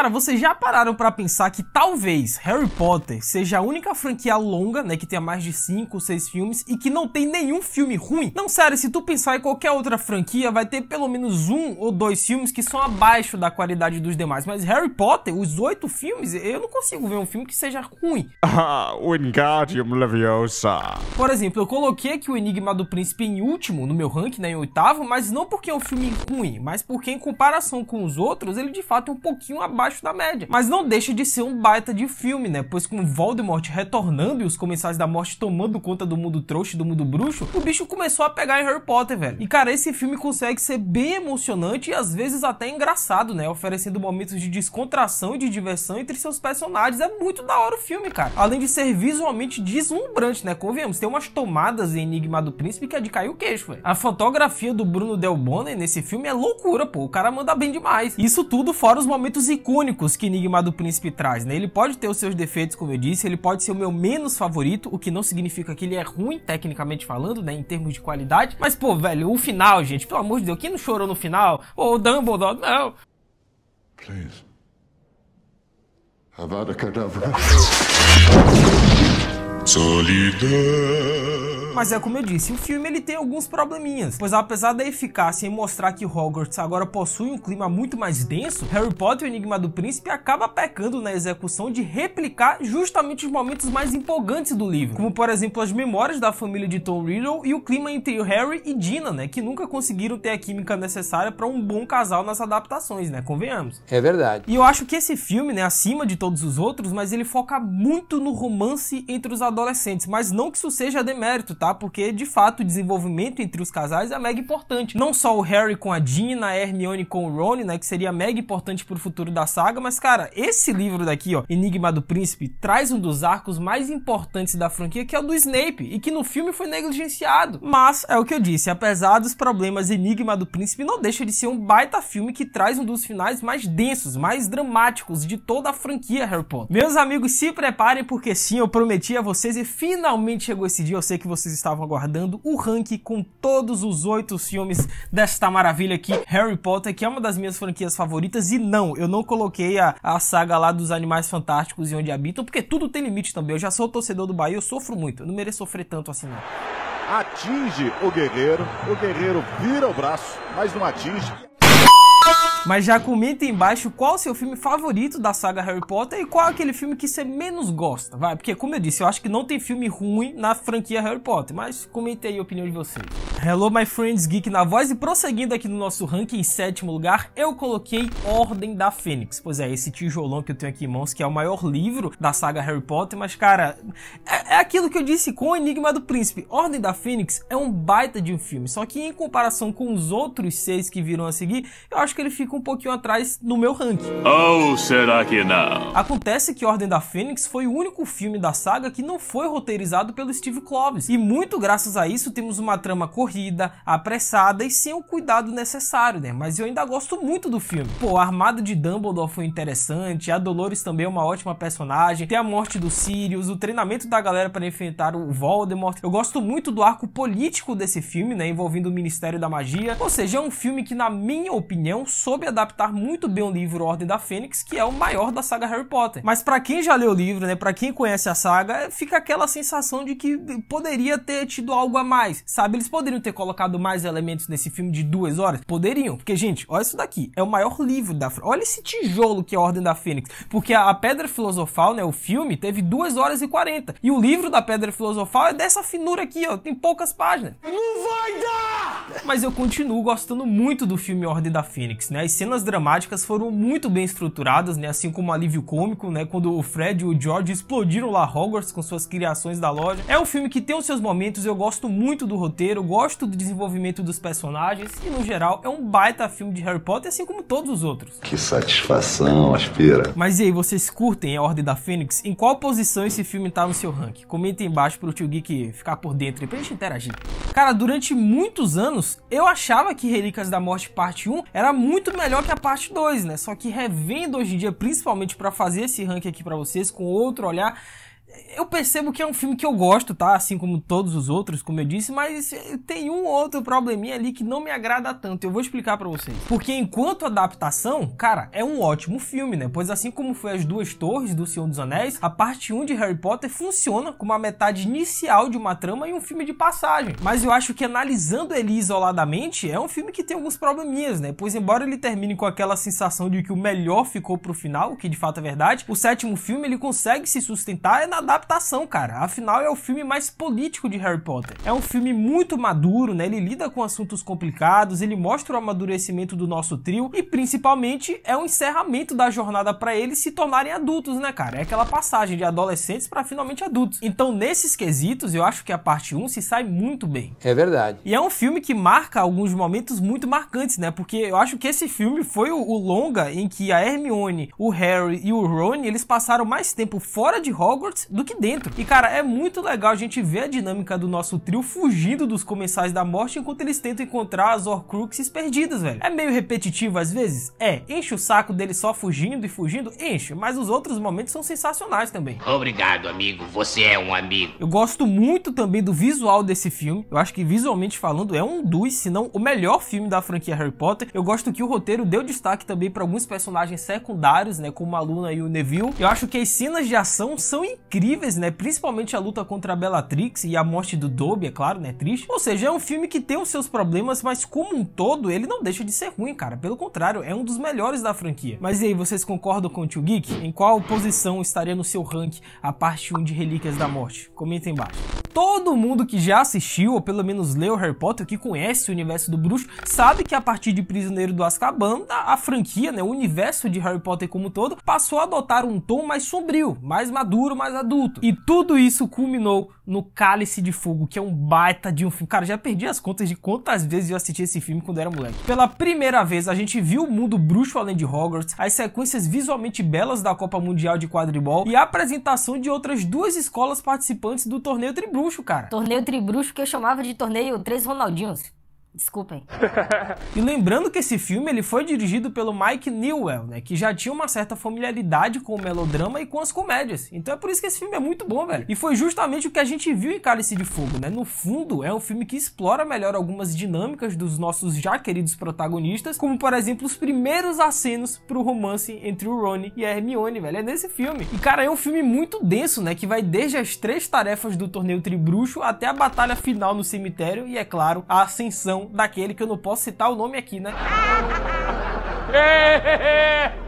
Cara, vocês já pararam para pensar que talvez Harry Potter seja a única franquia longa, né, que tenha mais de 5 ou 6 filmes e que não tem nenhum filme ruim? Não, sério, se tu pensar em qualquer outra franquia, vai ter pelo menos um ou dois filmes que são abaixo da qualidade dos demais, mas Harry Potter, os oito filmes, eu não consigo ver um filme que seja ruim. Ah, Wingardium Leviosa. Por exemplo, eu coloquei aqui o Enigma do Príncipe em último no meu ranking, né, em oitavo, mas não porque é um filme ruim, mas porque em comparação com os outros, ele de fato é um pouquinho abaixo abaixo da média. Mas não deixa de ser um baita de filme, né? Pois com Voldemort retornando e os Comensais da Morte tomando conta do mundo trouxa do mundo bruxo, o bicho começou a pegar em Harry Potter, velho. E cara, esse filme consegue ser bem emocionante e às vezes até engraçado, né? Oferecendo momentos de descontração e de diversão entre seus personagens. É muito da hora o filme, cara. Além de ser visualmente deslumbrante, né? Convenhamos, tem umas tomadas em Enigma do Príncipe que é de cair o queixo, velho. A fotografia do Bruno Del Bonner nesse filme é loucura, pô. O cara manda bem demais. Isso tudo fora os momentos icônicos únicos que Enigma do Príncipe traz, né? Ele pode ter os seus defeitos, como eu disse, ele pode ser o meu menos favorito, o que não significa que ele é ruim, tecnicamente falando, né? Em termos de qualidade. Mas, pô, velho, o final, gente, pelo amor de Deus, quem não chorou no final? Ô, oh, Dumbledore, não. Please. Avada Solidão. Mas é como eu disse, o filme ele tem alguns probleminhas, pois apesar da eficácia em mostrar que Hogwarts agora possui um clima muito mais denso, Harry Potter e o Enigma do Príncipe acaba pecando na execução de replicar justamente os momentos mais empolgantes do livro, como por exemplo as memórias da família de Tom Riddle e o clima entre o Harry e Dina, né, que nunca conseguiram ter a química necessária para um bom casal nas adaptações, né, convenhamos. É verdade. E eu acho que esse filme, né, acima de todos os outros, mas ele foca muito no romance entre os adolescentes, mas não que isso seja demérito, tá? Porque, de fato, o desenvolvimento entre os casais é mega importante. Não só o Harry com a Gina, a Hermione com o Ron, né? Que seria mega importante pro futuro da saga, mas, cara, esse livro daqui, ó, Enigma do Príncipe, traz um dos arcos mais importantes da franquia, que é o do Snape, e que no filme foi negligenciado. Mas, é o que eu disse, apesar dos problemas, Enigma do Príncipe não deixa de ser um baita filme que traz um dos finais mais densos, mais dramáticos de toda a franquia Harry Potter. Meus amigos, se preparem, porque sim, eu prometi a vocês e finalmente chegou esse dia, eu sei que vocês vocês estavam aguardando, o ranking com todos os oito filmes desta maravilha aqui, Harry Potter, que é uma das minhas franquias favoritas. E não, eu não coloquei a, a saga lá dos Animais Fantásticos e Onde Habitam, porque tudo tem limite também. Eu já sou torcedor do Bahia, eu sofro muito, eu não mereço sofrer tanto assim não. Atinge o guerreiro, o guerreiro vira o braço, mas não atinge. Mas já comenta embaixo qual o seu filme favorito da saga Harry Potter e qual é aquele filme que você menos gosta, vai? Porque, como eu disse, eu acho que não tem filme ruim na franquia Harry Potter, mas comente aí a opinião de vocês. Hello, my friends, Geek na voz, e prosseguindo aqui no nosso ranking em sétimo lugar, eu coloquei Ordem da Fênix. Pois é, esse tijolão que eu tenho aqui em mãos, que é o maior livro da saga Harry Potter, mas, cara, é, é aquilo que eu disse com o Enigma do Príncipe. Ordem da Fênix é um baita de um filme, só que em comparação com os outros seis que viram a seguir, eu acho que ele fica um um pouquinho atrás no meu ranking. Ou oh, será que não? Acontece que Ordem da Fênix foi o único filme da saga que não foi roteirizado pelo Steve Kloves, e muito graças a isso temos uma trama corrida, apressada e sem o cuidado necessário, né? Mas eu ainda gosto muito do filme. Pô, a armada de Dumbledore foi interessante, a Dolores também é uma ótima personagem, tem a morte do Sirius, o treinamento da galera para enfrentar o Voldemort. Eu gosto muito do arco político desse filme, né? Envolvendo o Ministério da Magia. Ou seja, é um filme que, na minha opinião, soube soube adaptar muito bem o livro Ordem da Fênix, que é o maior da saga Harry Potter. Mas para quem já leu o livro, né, para quem conhece a saga, fica aquela sensação de que poderia ter tido algo a mais, sabe? Eles poderiam ter colocado mais elementos nesse filme de duas horas? Poderiam, porque, gente, olha isso daqui, é o maior livro da... Olha esse tijolo que é a Ordem da Fênix, porque a Pedra Filosofal, né, o filme, teve duas horas e quarenta, e o livro da Pedra Filosofal é dessa finura aqui, ó, tem poucas páginas. Não vai dar! mas eu continuo gostando muito do filme Ordem da Fênix, né? As cenas dramáticas foram muito bem estruturadas, né? Assim como o alívio cômico, né? Quando o Fred e o George explodiram lá Hogwarts com suas criações da loja. É um filme que tem os seus momentos, eu gosto muito do roteiro, gosto do desenvolvimento dos personagens e, no geral, é um baita filme de Harry Potter, assim como todos os outros. Que satisfação, aspira. Mas e aí, vocês curtem a Ordem da Fênix? Em qual posição esse filme tá no seu ranking? Comenta embaixo pro Tio Geek ficar por dentro e pra gente interagir. Cara, durante muitos anos, anos, eu achava que Relíquias da Morte parte 1 era muito melhor que a parte 2, né? Só que revendo hoje em dia, principalmente para fazer esse ranking aqui para vocês com outro olhar, eu percebo que é um filme que eu gosto, tá? Assim como todos os outros, como eu disse, mas tem um outro probleminha ali que não me agrada tanto. Eu vou explicar para vocês. Porque enquanto adaptação, cara, é um ótimo filme, né? Pois assim como foi As Duas Torres do Senhor dos Anéis, a parte 1 de Harry Potter funciona como a metade inicial de uma trama e um filme de passagem. Mas eu acho que analisando ele isoladamente, é um filme que tem alguns probleminhas, né? Pois embora ele termine com aquela sensação de que o melhor ficou pro final, o que de fato é verdade, o sétimo filme ele consegue se sustentar é na adaptação, cara. Afinal, é o filme mais político de Harry Potter. É um filme muito maduro, né? Ele lida com assuntos complicados, ele mostra o amadurecimento do nosso trio e, principalmente, é um encerramento da jornada para eles se tornarem adultos, né, cara? É aquela passagem de adolescentes para finalmente adultos. Então, nesses quesitos, eu acho que a parte 1 se sai muito bem. É verdade. E é um filme que marca alguns momentos muito marcantes, né? Porque eu acho que esse filme foi o, o longa em que a Hermione, o Harry e o Ron, eles passaram mais tempo fora de Hogwarts do que dentro. E cara, é muito legal a gente ver a dinâmica do nosso trio fugindo dos comensais da morte enquanto eles tentam encontrar as Horcruxes perdidas, velho. É meio repetitivo às vezes? É. Enche o saco dele só fugindo e fugindo? Enche. Mas os outros momentos são sensacionais também. Obrigado, amigo. Você é um amigo. Eu gosto muito também do visual desse filme. Eu acho que visualmente falando é um dos, se não o melhor filme da franquia Harry Potter. Eu gosto que o roteiro deu destaque também para alguns personagens secundários, né, como a Luna e o Neville. Eu acho que as cenas de ação são incríveis incríveis, né? Principalmente a luta contra a Bellatrix e a morte do Dobby, é claro, né? Triste. Ou seja, é um filme que tem os seus problemas, mas como um todo, ele não deixa de ser ruim, cara. Pelo contrário, é um dos melhores da franquia. Mas e aí, vocês concordam com o Tio Geek? Em qual posição estaria no seu rank a parte 1 de Relíquias da Morte? Comenta embaixo. Todo mundo que já assistiu, ou pelo menos leu Harry Potter, que conhece o universo do bruxo, sabe que a partir de Prisioneiro do Azkaban, a, a franquia, né, o universo de Harry Potter como todo, passou a adotar um tom mais sombrio, mais maduro, mais adulto adulto. E tudo isso culminou no Cálice de Fogo, que é um baita de um filme. Cara, já perdi as contas de quantas vezes eu assisti esse filme quando era moleque. Pela primeira vez, a gente viu o mundo bruxo além de Hogwarts, as sequências visualmente belas da Copa Mundial de Quadribol e a apresentação de outras duas escolas participantes do torneio Tribruxo, cara. Torneio Tribruxo que eu chamava de torneio Três Ronaldinhos. Desculpem. e lembrando que esse filme ele foi dirigido pelo Mike Newell, né, que já tinha uma certa familiaridade com o melodrama e com as comédias. Então é por isso que esse filme é muito bom, velho. E foi justamente o que a gente viu em Cálice de Fogo, né? No fundo, é um filme que explora melhor algumas dinâmicas dos nossos já queridos protagonistas, como por exemplo os primeiros acenos pro romance entre o Ron e a Hermione, velho. É nesse filme. E cara, é um filme muito denso, né, que vai desde as três tarefas do torneio Tribruxo até a batalha final no cemitério e é claro, a ascensão daquele que eu não posso citar o nome aqui, né?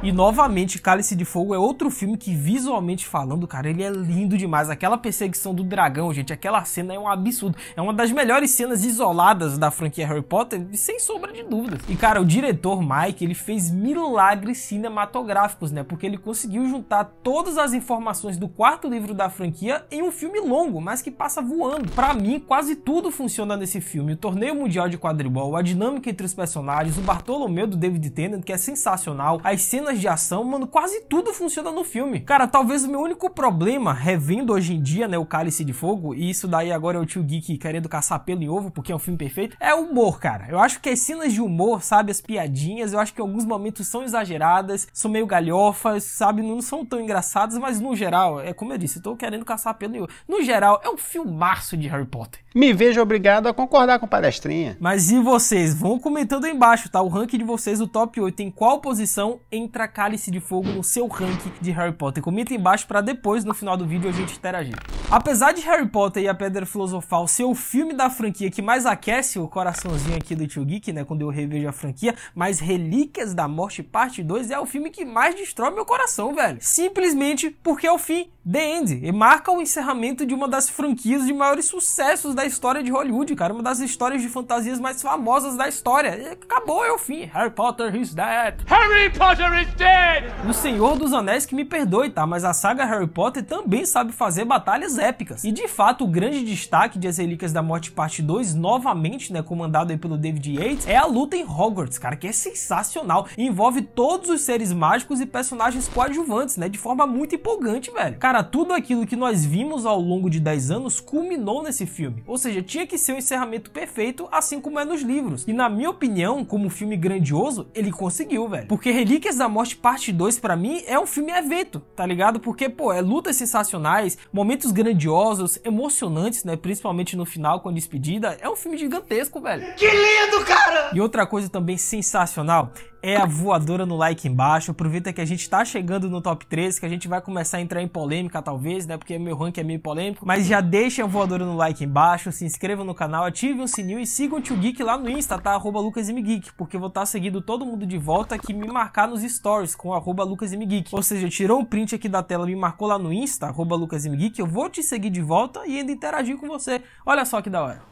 E novamente, Cálice de Fogo é outro filme que, visualmente falando, cara, ele é lindo demais. Aquela perseguição do dragão, gente, aquela cena é um absurdo. É uma das melhores cenas isoladas da franquia Harry Potter, sem sombra de dúvidas. E, cara, o diretor Mike, ele fez milagres cinematográficos, né? Porque ele conseguiu juntar todas as informações do quarto livro da franquia em um filme longo, mas que passa voando. Para mim, quase tudo funciona nesse filme. O torneio mundial de quadribol, a dinâmica entre os personagens, o Bartolomeu do David Tennant, que é que é sensacional. As cenas de ação, mano, quase tudo funciona no filme. Cara, talvez o meu único problema, revendo hoje em dia, né, o Cálice de Fogo, e isso daí agora é o tio Geek querendo caçar pelo em ovo, porque é um filme perfeito, é o humor, cara. Eu acho que as cenas de humor, sabe, as piadinhas, eu acho que alguns momentos são exageradas, são meio galhofas, sabe, não são tão engraçadas, mas no geral, é como eu disse, eu tô querendo caçar pelo em ovo. No geral, é um filmaço de Harry Potter. Me vejo obrigado a concordar com palestrinha. Mas e vocês? Vão comentando aí embaixo, tá? O ranking de vocês, o top 8 em qual posição entra Cálice de Fogo no seu ranking de Harry Potter. Comenta embaixo para depois, no final do vídeo, a gente interagir. Apesar de Harry Potter e a Pedra Filosofal ser o filme da franquia que mais aquece o coraçãozinho aqui do Tio Geek, né, quando eu revejo a franquia, mas Relíquias da Morte Parte 2 é o filme que mais destrói meu coração, velho. Simplesmente porque é o fim, The End, e marca o encerramento de uma das franquias de maiores sucessos da história de Hollywood, cara, uma das histórias de fantasias mais famosas da história. E acabou, é o fim. Harry Potter is dead dead! Harry Potter is dead! O Senhor dos Anéis que me perdoe, tá? Mas a saga Harry Potter também sabe fazer batalhas épicas. E de fato, o grande destaque de As Relíquias da Morte Parte 2, novamente, né, comandado aí pelo David Yates, é a luta em Hogwarts, cara, que é sensacional. E envolve todos os seres mágicos e personagens coadjuvantes, né, de forma muito empolgante, velho. Cara, tudo aquilo que nós vimos ao longo de 10 anos culminou nesse filme. Ou seja, tinha que ser um encerramento perfeito, assim como é nos livros. E na minha opinião, como um filme grandioso, ele conseguiu conseguiu, velho. Porque Relíquias da Morte Parte 2 para mim é um filme evento, tá ligado? Porque, pô, é lutas sensacionais, momentos grandiosos, emocionantes, né? Principalmente no final com a despedida. É um filme gigantesco, velho. Que lindo, cara! E outra coisa também sensacional é a voadora no like embaixo. Aproveita que a gente tá chegando no top 13, que a gente vai começar a entrar em polêmica talvez, né? Porque meu ranking é meio polêmico. Mas já deixa a voadora no like embaixo, se inscreva no canal, ative o sininho e siga o Tio Geek lá no Insta, tá? Arroba LucasMGeek, porque eu vou estar tá seguindo todo mundo de volta que me marcar nos stories com arroba LucasMGeek. Ou seja, tirou um print aqui da tela, me marcou lá no Insta, arroba LucasMGeek, eu vou te seguir de volta e ainda interagir com você. Olha só que da hora.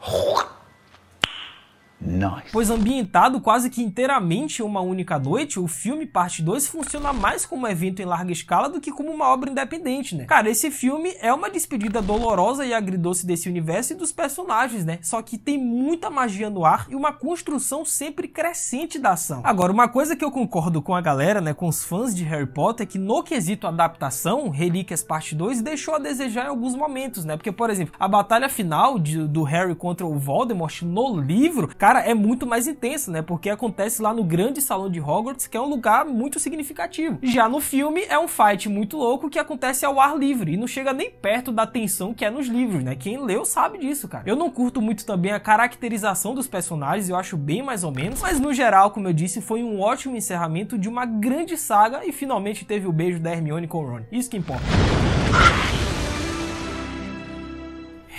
Nice. Pois ambientado quase que inteiramente em uma única noite, o filme Parte 2 funciona mais como um evento em larga escala do que como uma obra independente, né? Cara, esse filme é uma despedida dolorosa e agridoce desse universo e dos personagens, né? Só que tem muita magia no ar e uma construção sempre crescente da ação. Agora, uma coisa que eu concordo com a galera, né, com os fãs de Harry Potter, é que no quesito adaptação, Relíquias Parte 2 deixou a desejar em alguns momentos, né? Porque, por exemplo, a batalha final de, do Harry contra o Voldemort no livro, cara, cara, é muito mais intenso, né? Porque acontece lá no grande salão de Hogwarts, que é um lugar muito significativo. Já no filme, é um fight muito louco que acontece ao ar livre e não chega nem perto da tensão que é nos livros, né? Quem leu sabe disso, cara. Eu não curto muito também a caracterização dos personagens, eu acho bem mais ou menos, mas no geral, como eu disse, foi um ótimo encerramento de uma grande saga e finalmente teve o beijo da Hermione com o Ron. Isso que importa.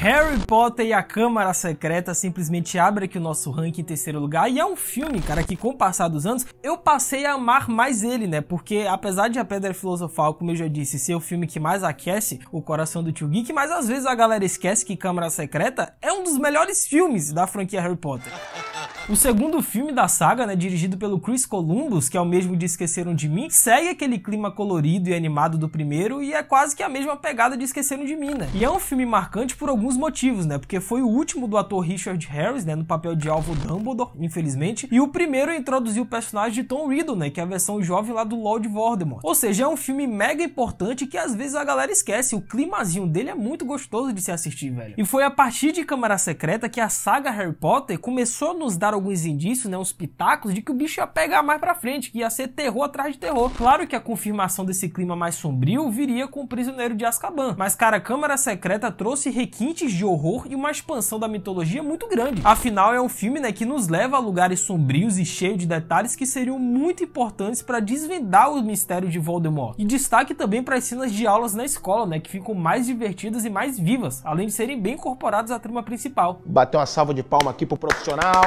Harry Potter e a Câmara Secreta simplesmente abre aqui o nosso ranking em terceiro lugar e é um filme, cara, que com o passar dos anos eu passei a amar mais ele, né? Porque apesar de A Pedra Filosofal, como eu já disse, ser o filme que mais aquece o coração do tio Geek, mas às vezes a galera esquece que Câmara Secreta é um dos melhores filmes da franquia Harry Potter. O segundo filme da saga, né, dirigido pelo Chris Columbus, que é o mesmo de Esqueceram de Mim, segue aquele clima colorido e animado do primeiro e é quase que a mesma pegada de Esqueceram de Mim, né? E é um filme marcante por alguns motivos, né? Porque foi o último do ator Richard Harris, né, no papel de Alvo Dumbledore, infelizmente, e o primeiro introduziu o personagem de Tom Riddle, né, que é a versão jovem lá do Lord Voldemort. Ou seja, é um filme mega importante que às vezes a galera esquece, o climazinho dele é muito gostoso de se assistir, velho. E foi a partir de Câmara Secreta que a saga Harry Potter começou a nos dar alguns indícios, né, uns pitacos, de que o bicho ia pegar mais pra frente, que ia ser terror atrás de terror. Claro que a confirmação desse clima mais sombrio viria com o Prisioneiro de Azkaban, mas cara, a Câmara Secreta trouxe requintes de horror e uma expansão da mitologia muito grande. Afinal, é um filme né, que nos leva a lugares sombrios e cheio de detalhes que seriam muito importantes para desvendar o mistério de Voldemort. E destaque também para as cenas de aulas na escola, né, que ficam mais divertidas e mais vivas, além de serem bem incorporadas à trama principal. Bateu uma salva de palma aqui pro profissional.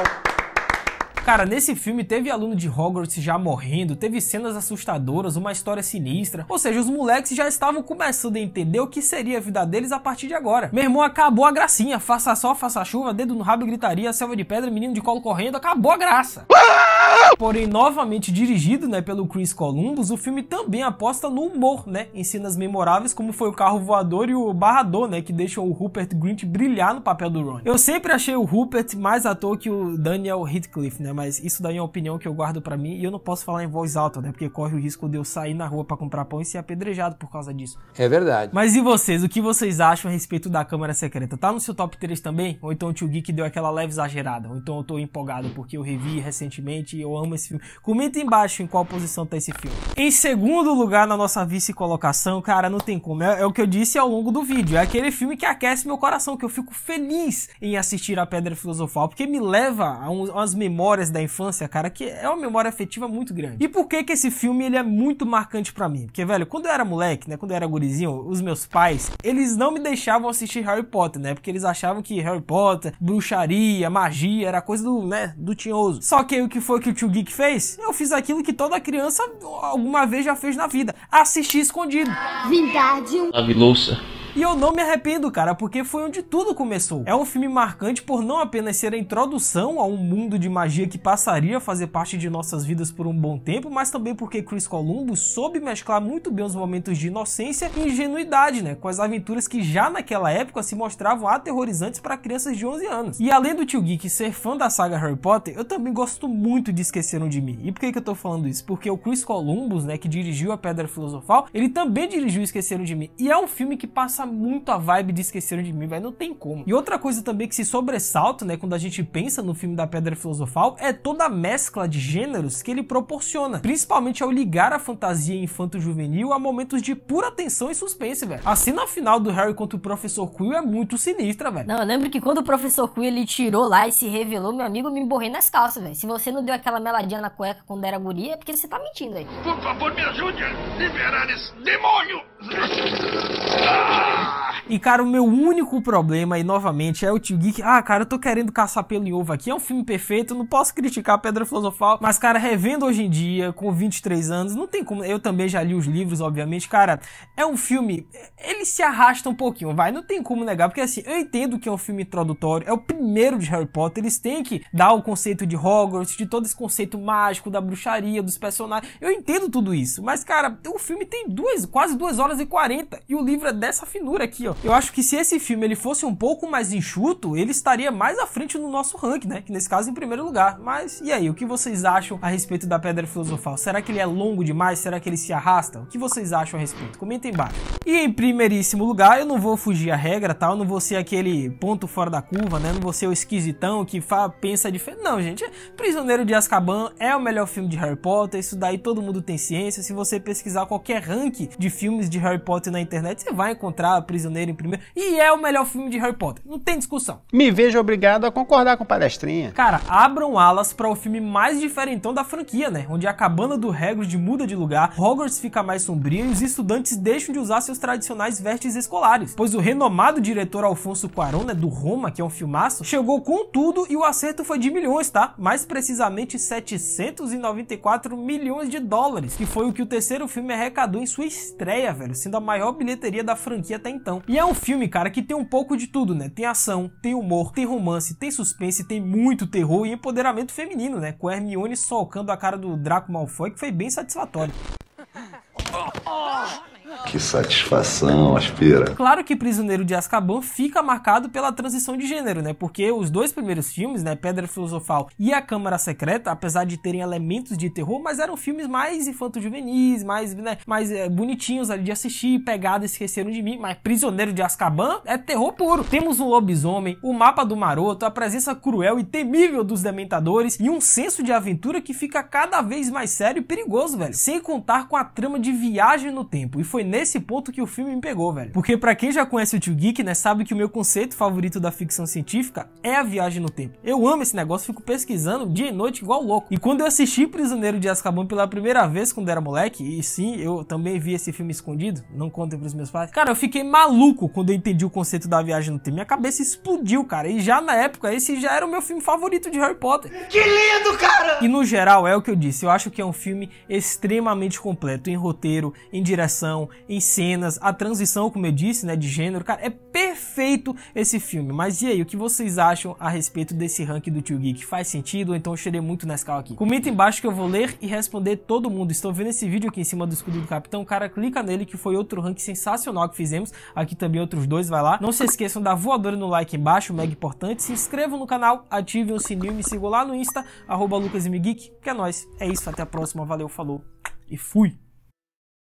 Cara, nesse filme teve aluno de Hogwarts já morrendo, teve cenas assustadoras, uma história sinistra, ou seja, os moleques já estavam começando a entender o que seria a vida deles a partir de agora. Meu irmão, acabou a gracinha, faça sol, faça chuva, dedo no rabo e gritaria, selva de pedra, menino de colo correndo, acabou a graça. Ah! Porém, novamente dirigido né, pelo Chris Columbus, o filme também aposta no humor, né, em cenas memoráveis como foi o carro voador e o barrador, né, que deixam o Rupert Grint brilhar no papel do Ron. Eu sempre achei o Rupert mais ator que o Daniel Heathcliff, né, mas isso daí é uma opinião que eu guardo para mim e eu não posso falar em voz alta, né? Porque corre o risco de eu sair na rua para comprar pão e ser apedrejado por causa disso. É verdade. Mas e vocês? O que vocês acham a respeito da Câmara Secreta? Tá no seu top 3 também? Ou então o Tio Geek deu aquela leve exagerada? Ou então eu tô empolgado porque eu revi recentemente e eu amo esse filme? Comenta embaixo em qual posição tá esse filme. Em segundo lugar na nossa vice-colocação, cara, não tem como. É, é o que eu disse ao longo do vídeo. É aquele filme que aquece meu coração, que eu fico feliz em assistir A Pedra Filosofal, porque me leva a umas memórias memórias da infância, cara, que é uma memória afetiva muito grande. E por que que esse filme ele é muito marcante para mim? Porque, velho, quando eu era moleque, né, quando eu era gurizinho, os meus pais, eles não me deixavam assistir Harry Potter, né? Porque eles achavam que Harry Potter, bruxaria, magia, era coisa do, né, do tinhoso. Só que o que foi que o tio Geek fez? Eu fiz aquilo que toda criança alguma vez já fez na vida. Assistir escondido. Verdade. Lave e eu não me arrependo, cara, porque foi onde tudo começou. É um filme marcante por não apenas ser a introdução a um mundo de magia que passaria a fazer parte de nossas vidas por um bom tempo, mas também porque Chris Columbus soube mesclar muito bem os momentos de inocência e ingenuidade, né, com as aventuras que já naquela época se mostravam aterrorizantes para crianças de 11 anos. E além do tio Geek ser fã da saga Harry Potter, eu também gosto muito de Esqueceram de Mim. E por que que eu tô falando isso? Porque o Chris Columbus, né, que dirigiu A Pedra Filosofal, ele também dirigiu Esqueceram de Mim. E é um filme que passa muito a vibe de Esqueceram de Mim, velho, não tem como. E outra coisa também que se sobressalta, né, quando a gente pensa no filme da Pedra Filosofal, é toda a mescla de gêneros que ele proporciona, principalmente ao ligar a fantasia infanto-juvenil a momentos de pura tensão e suspense, velho. A cena final do Harry contra o Professor Quirrell é muito sinistra, velho. Não, eu lembro que quando o Professor Quirrell ele tirou lá e se revelou, meu amigo, me borrei nas calças, velho. Se você não deu aquela meladinha na cueca quando era guria, é porque você tá mentindo aí. Por favor, me ajude a liberar esse demônio! E, cara, o meu único problema, e novamente, é o Tio Geek. Ah, cara, eu tô querendo caçar pelo em ovo aqui. É um filme perfeito, não posso criticar Pedra Filosofal. Mas, cara, revendo hoje em dia, com 23 anos, não tem como. Eu também já li os livros, obviamente. Cara, é um filme. Ele se arrasta um pouquinho, vai. Não tem como negar. Porque, assim, eu entendo que é um filme introdutório. É o primeiro de Harry Potter. Eles têm que dar o conceito de Hogwarts, de todo esse conceito mágico, da bruxaria, dos personagens. Eu entendo tudo isso. Mas, cara, o filme tem duas, quase duas horas horas e 40 e o livro é dessa finura aqui, ó. Eu acho que se esse filme ele fosse um pouco mais enxuto, ele estaria mais à frente no nosso ranking, né? Que nesse caso em primeiro lugar. Mas e aí, o que vocês acham a respeito da Pedra Filosofal? Será que ele é longo demais? Será que ele se arrasta? O que vocês acham a respeito? Comentem embaixo. E em primeiríssimo lugar, eu não vou fugir a regra, tá? não vou ser aquele ponto fora da curva, né? não vou ser o esquisitão que pensa diferente. Não, gente, é Prisioneiro de Azkaban é o melhor filme de Harry Potter, isso daí todo mundo tem ciência. Se você pesquisar qualquer ranking de filmes de Harry Potter na internet, você vai encontrar Prisioneiro em primeiro. E é o melhor filme de Harry Potter. Não tem discussão. Me vejo obrigado a concordar com o palestrinha. Cara, abram alas para o filme mais diferentão da franquia, né? Onde a cabana do Hagrid muda de lugar, Hogwarts fica mais sombrio e os estudantes deixam de usar seus tradicionais vestes escolares. Pois o renomado diretor Alfonso Cuarón, né, do Roma, que é um filmaço, chegou com tudo e o acerto foi de milhões, tá? Mais precisamente 794 milhões de dólares, que foi o que o terceiro filme arrecadou em sua estreia, velho velho, sendo a maior bilheteria da franquia até então. E é um filme, cara, que tem um pouco de tudo, né? Tem ação, tem humor, tem romance, tem suspense, tem muito terror e empoderamento feminino, né? Com Hermione socando a cara do Draco Malfoy, que foi bem satisfatório. Que satisfação, aspira. Claro que Prisioneiro de Azkaban fica marcado pela transição de gênero, né? Porque os dois primeiros filmes, né, Pedra Filosofal e A Câmara Secreta, apesar de terem elementos de terror, mas eram filmes mais infanto-juvenis, mais, né, mais é, bonitinhos ali de assistir, pegada, esqueceram de mim, mas Prisioneiro de Azkaban é terror puro. Temos um lobisomem, o mapa do maroto, a presença cruel e temível dos dementadores e um senso de aventura que fica cada vez mais sério e perigoso, velho. Sem contar com a trama de viagem no tempo. E foi nesse ponto que o filme me pegou, velho. Porque para quem já conhece o Tio Geek, né, sabe que o meu conceito favorito da ficção científica é a viagem no tempo. Eu amo esse negócio, fico pesquisando dia e noite igual louco. E quando eu assisti Prisioneiro de Azkaban pela primeira vez quando era moleque, e sim, eu também vi esse filme escondido, não contem pros meus pais. Cara, eu fiquei maluco quando eu entendi o conceito da viagem no tempo. Minha cabeça explodiu, cara. E já na época, esse já era o meu filme favorito de Harry Potter. Que lindo, cara! E no geral, é o que eu disse, eu acho que é um filme extremamente completo em roteiro, em direção, em cenas, a transição, como eu disse, né, de gênero, cara, é perfeito esse filme. Mas e aí, o que vocês acham a respeito desse ranking do Tio Geek? Faz sentido? Então eu cheirei muito na escala aqui. Comenta embaixo que eu vou ler e responder todo mundo. Estou vendo esse vídeo aqui em cima do escudo do Capitão, cara, clica nele que foi outro ranking sensacional que fizemos. Aqui também outros dois, vai lá. Não se esqueçam da voadora no like embaixo, mega importante. Se inscrevam no canal, ativem o sininho e me sigam lá no Insta, arroba lucasmgeek, que é nóis. É isso, até a próxima, valeu, falou e fui!